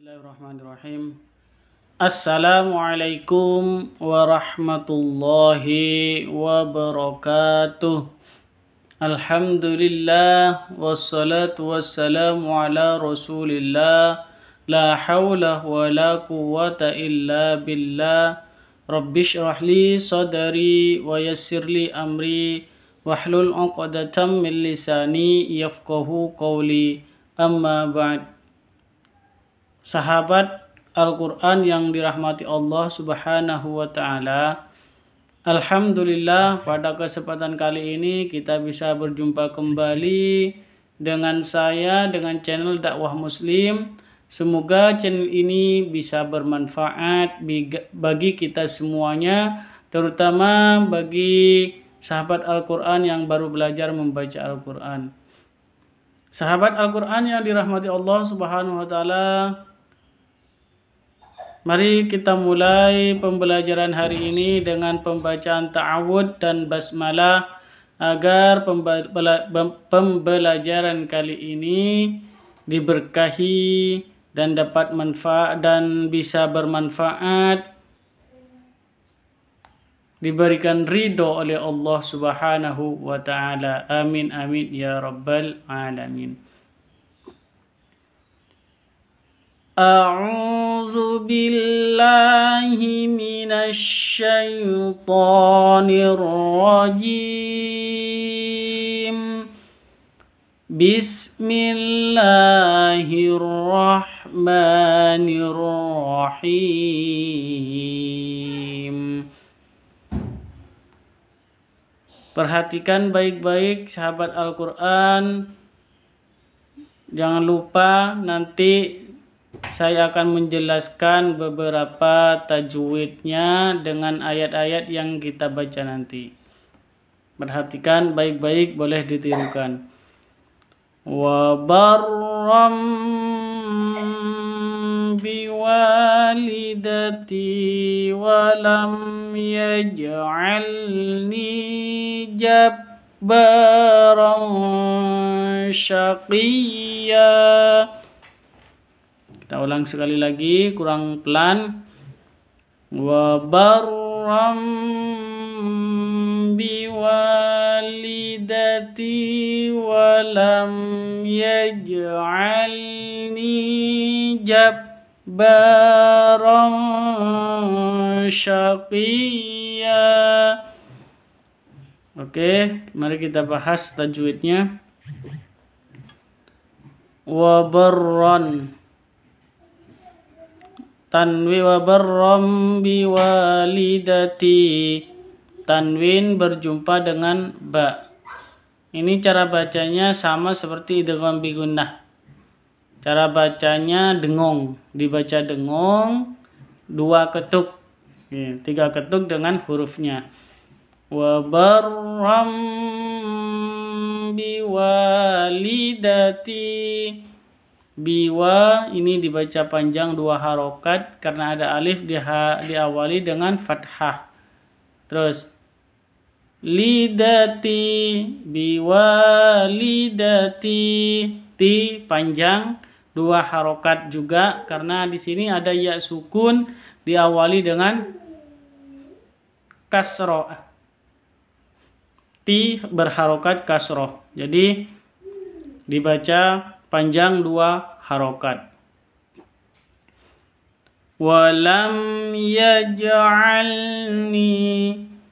Bismillahirrahmanirrahim. Assalamualaikum warahmatullahi wabarakatuh. Alhamdulillah wassalatu wassalamu ala Rasulillah. La hawla wa la quwwata illa billah. Rabbi shrah li sadri wa yassir li amri wahlul 'uqdatam min lisani yafqahu qawli. Amma ba'd. sahabat Al-Quran yang dirahmati Allah Subhanahu wa Ta'ala. Alhamdulillah, pada kesempatan kali ini kita bisa berjumpa kembali dengan saya, dengan channel dakwah Muslim. Semoga channel ini bisa bermanfaat bagi kita semuanya, terutama bagi sahabat Al-Quran yang baru belajar membaca Al-Quran. Sahabat Al-Quran yang dirahmati Allah Subhanahu wa Ta'ala, Mari kita mulai pembelajaran hari ini dengan pembacaan ta'awud dan basmalah agar pembelajaran kali ini diberkahi dan dapat manfaat dan bisa bermanfaat diberikan ridho oleh Allah Subhanahu wa taala. Amin amin ya rabbal alamin. أعوذ بالله من الشيطان الرجيم بسم الله الرحمن الرحيم Perhatikan baik-baik sahabat Al-Quran Jangan lupa nanti saya akan menjelaskan beberapa tajwidnya dengan ayat-ayat yang kita baca nanti. Perhatikan baik-baik boleh ditirukan. Wa barram biwalidati walam yaj'alni jabbaran syaqiyya kita ulang sekali lagi, kurang pelan. Wa barram biwalidati walam yaj'alni jabbaran syaqiyya. Oke, mari kita bahas tajwidnya. Wabarron Tanwi wa barram walidati. Tanwin berjumpa dengan ba. Ini cara bacanya sama seperti idgham bi gunnah. Cara bacanya dengong, dibaca dengong dua ketuk. tiga ketuk dengan hurufnya. Wa barram walidati. Biwa ini dibaca panjang dua harokat karena ada alif diha, diawali dengan fathah. Terus lidati biwa lidati ti panjang dua harokat juga karena di sini ada ya sukun diawali dengan kasro ti berharokat kasro jadi dibaca panjang dua harokat walam yaj'alni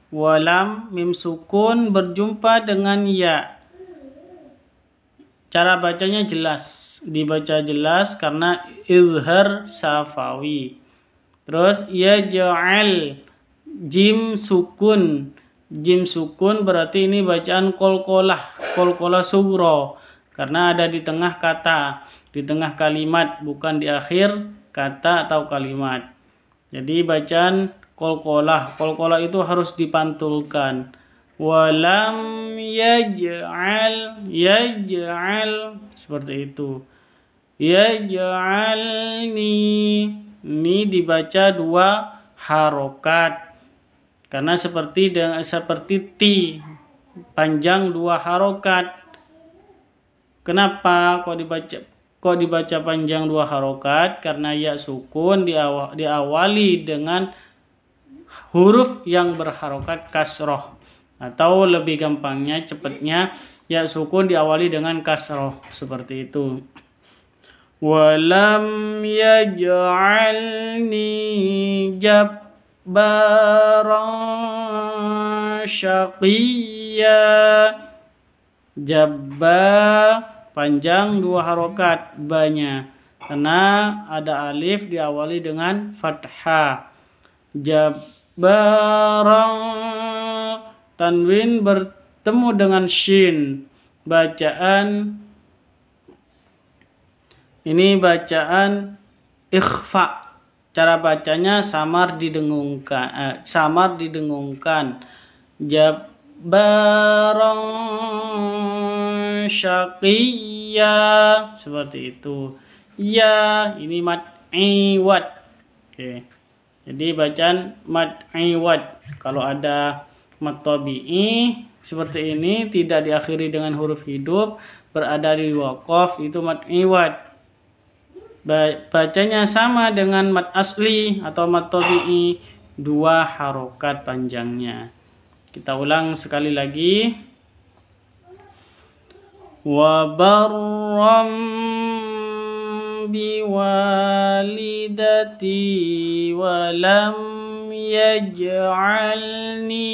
walam mim sukun berjumpa dengan ya cara bacanya jelas dibaca jelas karena izhar safawi terus ya jo'al jim sukun jim sukun berarti ini bacaan kolkolah kolkolah sugro karena ada di tengah kata, di tengah kalimat, bukan di akhir kata atau kalimat. Jadi bacaan kolkolah, kolkolah itu harus dipantulkan. Walam yaj'al, yaj'al, seperti itu. Yaj'alni, ini dibaca dua harokat. Karena seperti dengan seperti ti panjang dua harokat Kenapa kok dibaca kok dibaca panjang dua harokat? Karena ya sukun diaw, diawali dengan huruf yang berharokat kasroh atau lebih gampangnya cepatnya ya sukun diawali dengan kasroh seperti itu walam yaj'alni jabbaran syaqiyya jabba panjang dua harokat banyak karena ada alif diawali dengan fathah jabarang tanwin bertemu dengan shin bacaan ini bacaan ikhfa cara bacanya samar didengungkan eh, samar didengungkan jab barong syakia seperti itu ya ini mat iwat oke jadi bacaan mat iwat kalau ada mat tobi'i seperti ini tidak diakhiri dengan huruf hidup berada di wakof itu mat iwat bacanya sama dengan mat asli atau mat tobi'i dua harokat panjangnya kita ulang sekali lagi. Wa barram biwalidati wa lam yaj'alni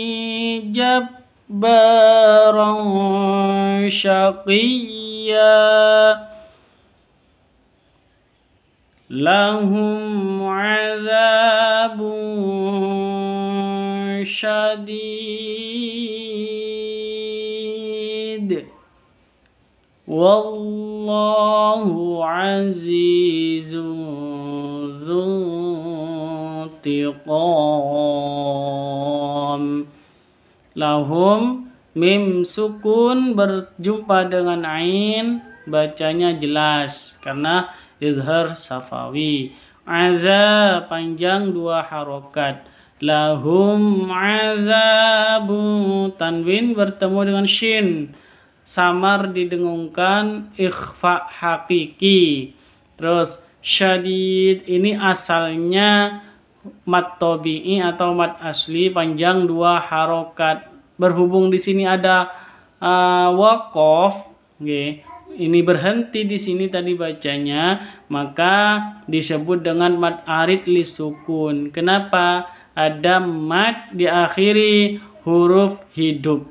jabbaran syaqiyya. lahum azabun شديد والله عزيز ذو انتقام lahum mim sukun berjumpa dengan ain bacanya jelas karena izhar safawi aza panjang dua harokat lahum azabu tanwin bertemu dengan shin samar didengungkan ikhfa hakiki terus syadid ini asalnya mat tobi'i atau mat asli panjang dua harokat berhubung di sini ada uh, wakof okay. ini berhenti di sini tadi bacanya maka disebut dengan mat arid lisukun kenapa ada mat diakhiri huruf hidup.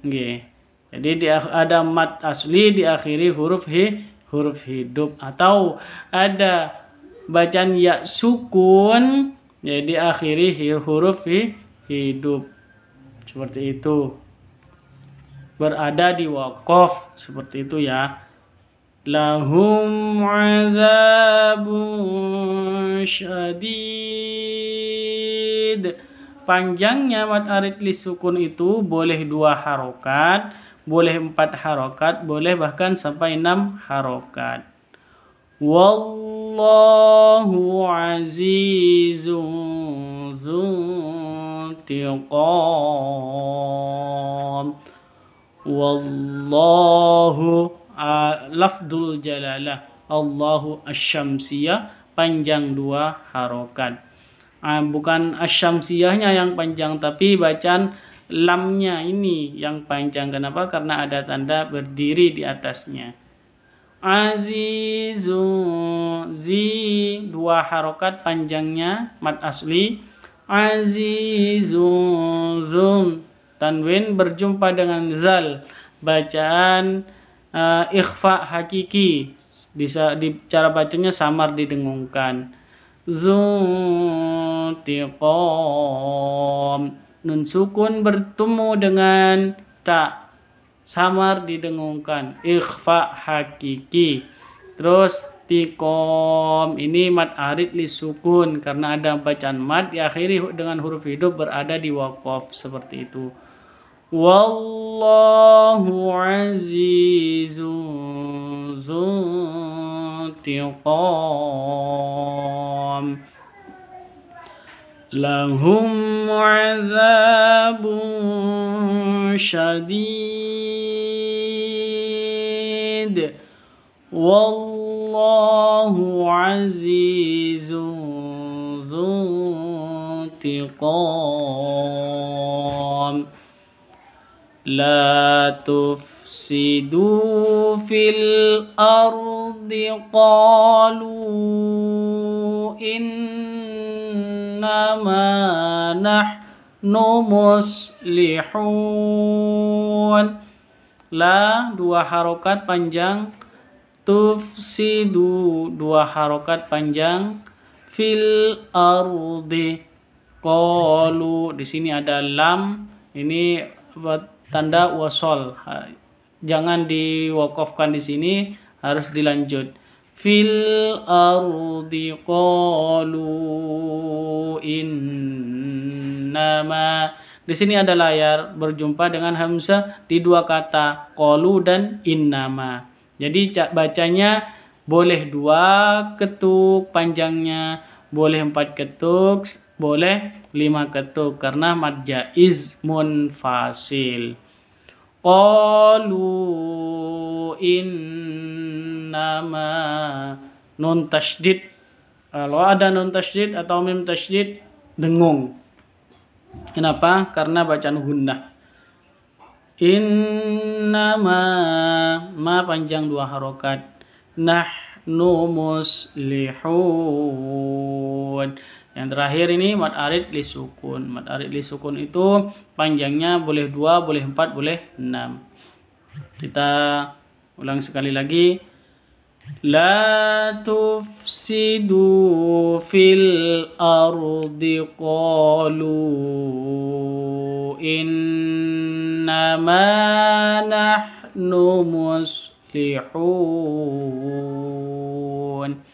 Oke. Jadi di, ada mat asli diakhiri huruf hi, huruf hidup atau ada bacaan ya sukun jadi ya, diakhiri huruf hi, hidup. Seperti itu. Berada di wakaf seperti itu ya. Lahum azabun syadid arid panjangnya mad arid li sukun itu boleh dua harokat boleh empat harokat boleh bahkan sampai enam harokat wallahu azizun wallahu lafdul jalalah Allahu asyamsiyah panjang dua harokat Ah, bukan asyamsiyahnya yang panjang tapi bacaan lamnya ini yang panjang kenapa karena ada tanda berdiri di atasnya azizu zi dua harokat panjangnya mat asli azizu zun tanwin berjumpa dengan zal bacaan uh, ikhfa hakiki bisa di cara bacanya samar didengungkan Zuntiqom nun sukun bertemu dengan tak samar didengungkan ikhfa hakiki terus tikom ini mat arid li sukun karena ada bacaan mat diakhiri dengan huruf hidup berada di wakof seperti itu والله عزيز ذو انتقام لهم عذاب شديد والله عزيز ذو انتقام لا تفسدوا في الأرض قالوا إنما نحن مصلحون لا dua harokat panjang tufsidu dua harokat panjang fil ardi qalu di sini ada lam ini tanda wasol jangan diwakafkan di sini harus dilanjut fil ardi qalu innama di sini ada layar berjumpa dengan hamzah di dua kata qalu dan innama jadi bacanya boleh dua ketuk panjangnya boleh empat ketuk boleh lima ketuk karena mad jaiz munfasil qalu innama nun tasydid kalau ada nun tasydid atau mim tasydid dengung kenapa karena bacaan gunnah innama ma panjang dua harokat nahnu muslihun yang terakhir ini mad arid li sukun. Mad arid li sukun itu panjangnya boleh 2, boleh 4, boleh 6. Kita ulang sekali lagi. La tufsidu fil ardi qalu innama nahnu muslihun.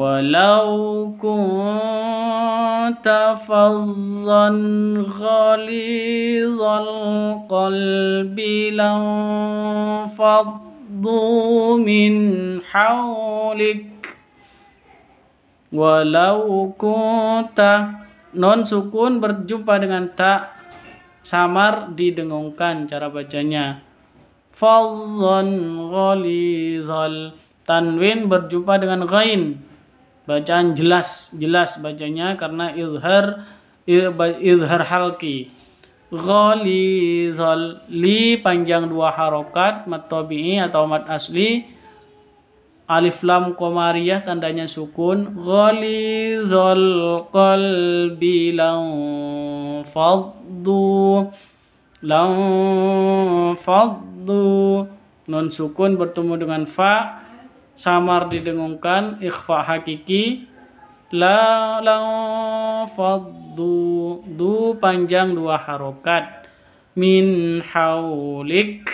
ولو كنت فظا غليظ القلب لانفضوا من حولك walau kunta non sukun berjumpa dengan tak samar didengungkan cara bacanya fadzan ghalizal tanwin berjumpa dengan ghain bacaan jelas jelas bacanya karena izhar izhar halki ghalizal li panjang dua harokat mat tabi'i atau mat asli alif lam komariah tandanya sukun ghalizal qalbi lan faddu lan faddu nun sukun bertemu dengan fa samar didengungkan ikhfa hakiki la la faddu du panjang dua harokat min haulik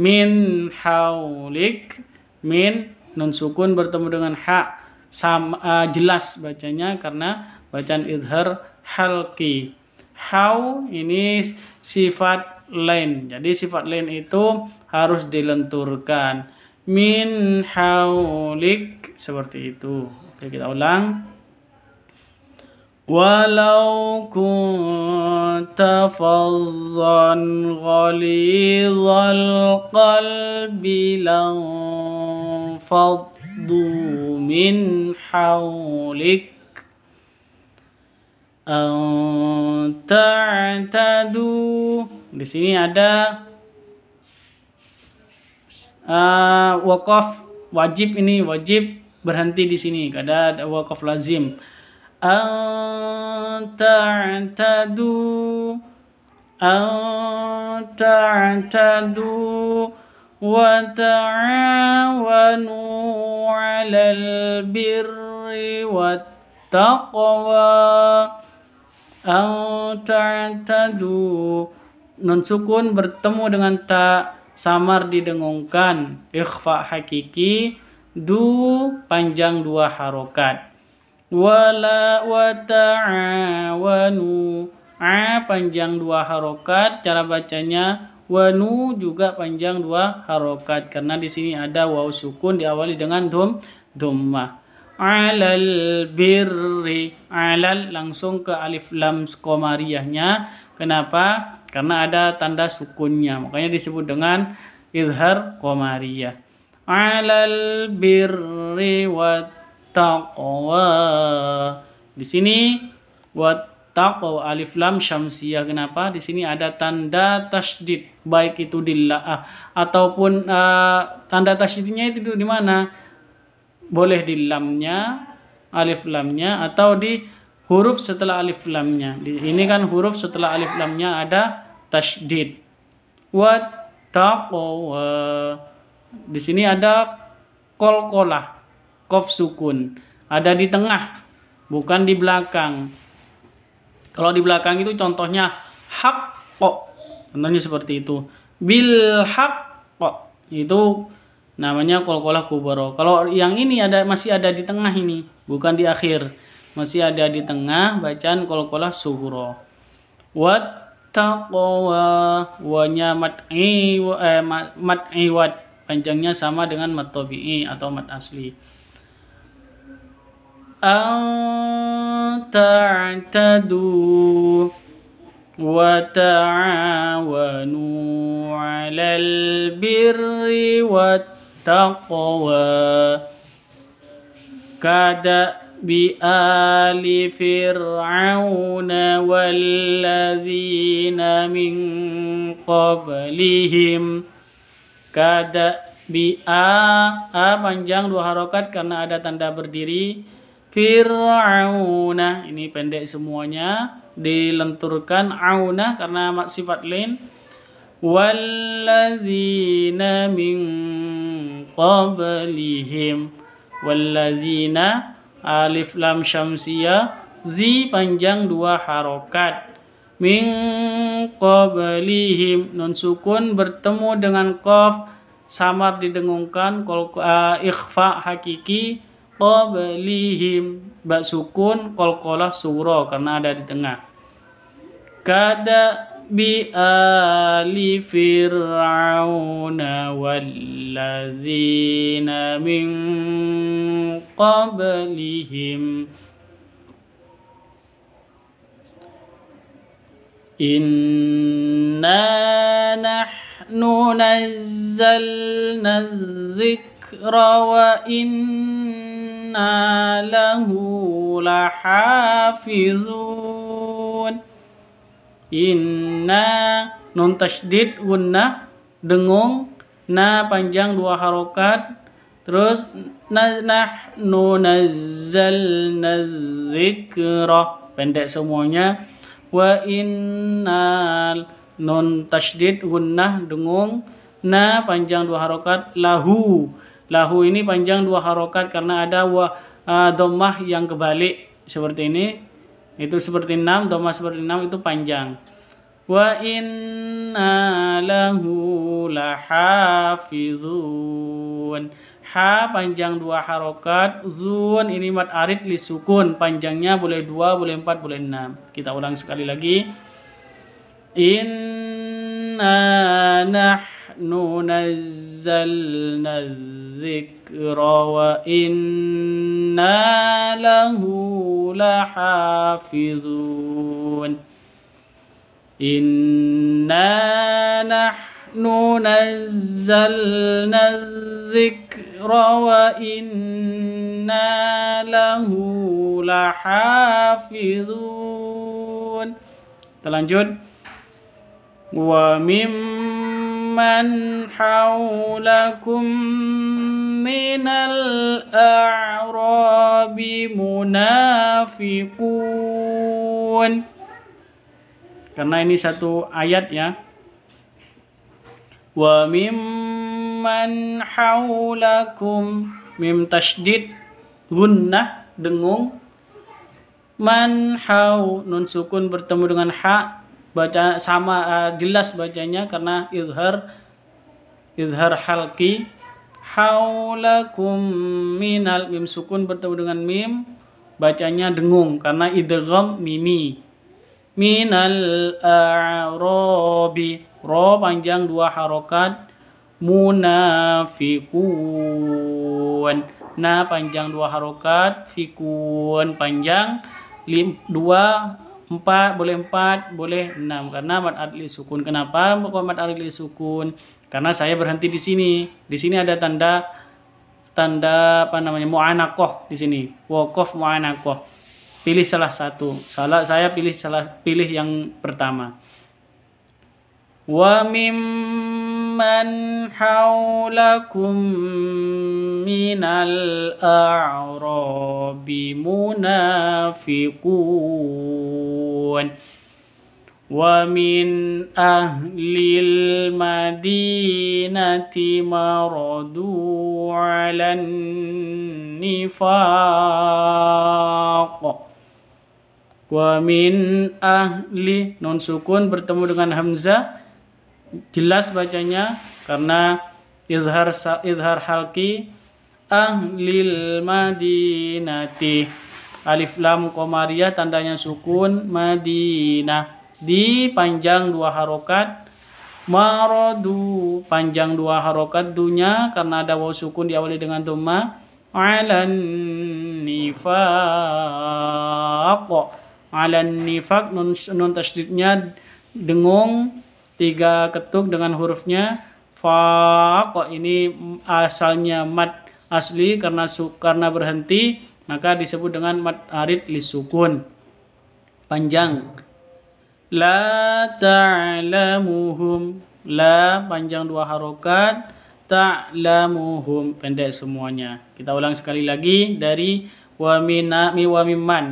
min haulik min nun sukun bertemu dengan ha sam uh, jelas bacanya karena bacaan idhar halki how ini sifat lain jadi sifat lain itu harus dilenturkan min haulik seperti itu. Oke, kita ulang. Walau kunta fazzan ghalizal qalbi lanfaddu min haulik Uh, تعتدوا di sini ada uh, eh, wakaf wajib ini wajib berhenti di sini ada wakaf lazim anta'tadu anta'tadu wa ta'awanu 'alal birri wat taqwa anta'tadu nun sukun bertemu dengan ta samar didengungkan ikhfa hakiki du panjang dua harokat wala wa ta'awanu a panjang dua harokat cara bacanya wanu juga panjang dua harokat karena di sini ada waw sukun diawali dengan dom domma alal birri alal langsung ke alif lam komariahnya kenapa karena ada tanda sukunnya makanya disebut dengan izhar qomariyah alal birri wat taqwa di sini wat taqwa alif lam syamsiyah kenapa di sini ada tanda tasydid baik itu di la ah, ataupun uh, tanda tasydidnya itu di mana boleh di lamnya alif lamnya atau di huruf setelah alif lamnya di ini kan huruf setelah alif lamnya ada tasdid wa taqwa di sini ada kolkolah kof sukun ada di tengah bukan di belakang kalau di belakang itu contohnya hak kok contohnya seperti itu bil hak kok itu namanya kolkolah kubro kalau yang ini ada masih ada di tengah ini bukan di akhir masih ada di tengah bacaan kolkolah suhuro wat taqwa wanya mat'i wa, eh, mat'i wat panjangnya sama dengan mat tabi'i atau mat asli ta'tadu wa ta'awanu 'alal birri wat taqwa kada بآل فرعون والذين min qablihim kada bi a a panjang dua harokat karena ada tanda berdiri fir'auna ini pendek semuanya dilenturkan auna karena sifat lin wallazina min qablihim wallazina alif lam syamsia zi panjang dua harokat min qablihim nun sukun bertemu dengan qaf samar didengungkan kol uh, eh, ikhfa hakiki qablihim bak sukun kolkolah suro karena ada di tengah kada بآل فرعون والذين من قبلهم إنا نحن نزلنا الذكر وإنا له لحافظون inna nun tasdid wunna dengung na panjang dua harokat terus nahnu nazzalna nazikro pendek semuanya wa innal nun tasdid gunnah dengung na panjang dua harokat lahu lahu ini panjang dua harokat karena ada wa uh, ah, domah yang kebalik seperti ini itu seperti 6 doma seperti 6 itu panjang wa inna lahu lahafizun ha panjang dua harokat zun ini mat arid li sukun panjangnya boleh dua boleh empat boleh enam kita ulang sekali lagi inna nah نحن نزلنا الذكر وإنا له لحافظون إنا نحن نزلنا الذكر وإنا له لحافظون تلانجون ومما ومن حولكم من الأعراب منافقون karena ini satu ayat ya wa mimman haulakum mim tashdid. gunnah dengung man hau nun sukun bertemu dengan ha baca sama uh, jelas bacanya karena izhar izhar halki haulakum minal mim sukun bertemu dengan mim bacanya dengung karena idgham mimi minal a'rabi ro panjang dua harokat munafikun na panjang dua harokat fikun panjang lim, dua 4 boleh 4 boleh 6 karena mad adli sukun kenapa mad adli sukun karena saya berhenti di sini di sini ada tanda tanda apa namanya muanakoh di sini wakof muanakoh pilih salah satu salah saya pilih salah pilih yang pertama wamim من حولكم من الأعراب منافقون ومن أهل المدينة مردوا على النفاق ومن أهل نون سكون bertemu dengan hamzah jelas bacanya karena izhar izhar halki ahlil madinati alif lam komariah tandanya sukun madinah di panjang dua harokat marodu panjang dua harokat dunya karena ada waw sukun diawali dengan doma alan nifaq alan nifak nun, nun tasdidnya dengung tiga ketuk dengan hurufnya fa kok ini asalnya mad asli karena su, karena berhenti maka disebut dengan mad arid lisukun panjang la ta'lamuhum la panjang dua harokat ta'lamuhum pendek semuanya kita ulang sekali lagi dari wa minami wa mimman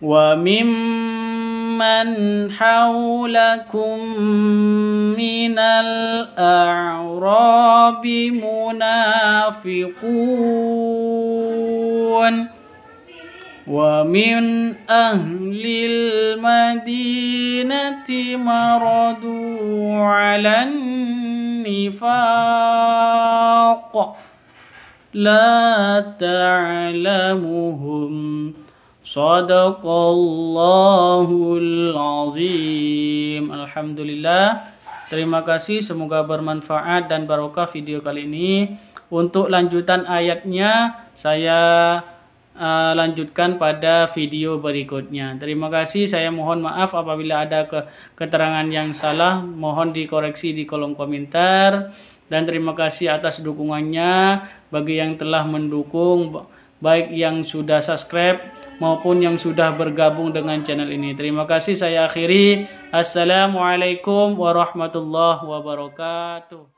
wa mim من حولكم من الأعراب منافقون ومن أهل المدينة مردوا على النفاق لا تعلمهم Sadaqallahul Azim. Alhamdulillah Terima kasih semoga bermanfaat dan barokah video kali ini Untuk lanjutan ayatnya saya uh, lanjutkan pada video berikutnya Terima kasih saya mohon maaf apabila ada ke keterangan yang salah Mohon dikoreksi di kolom komentar Dan terima kasih atas dukungannya bagi yang telah mendukung Baik yang sudah subscribe maupun yang sudah bergabung dengan channel ini. Terima kasih saya akhiri. Assalamualaikum warahmatullahi wabarakatuh.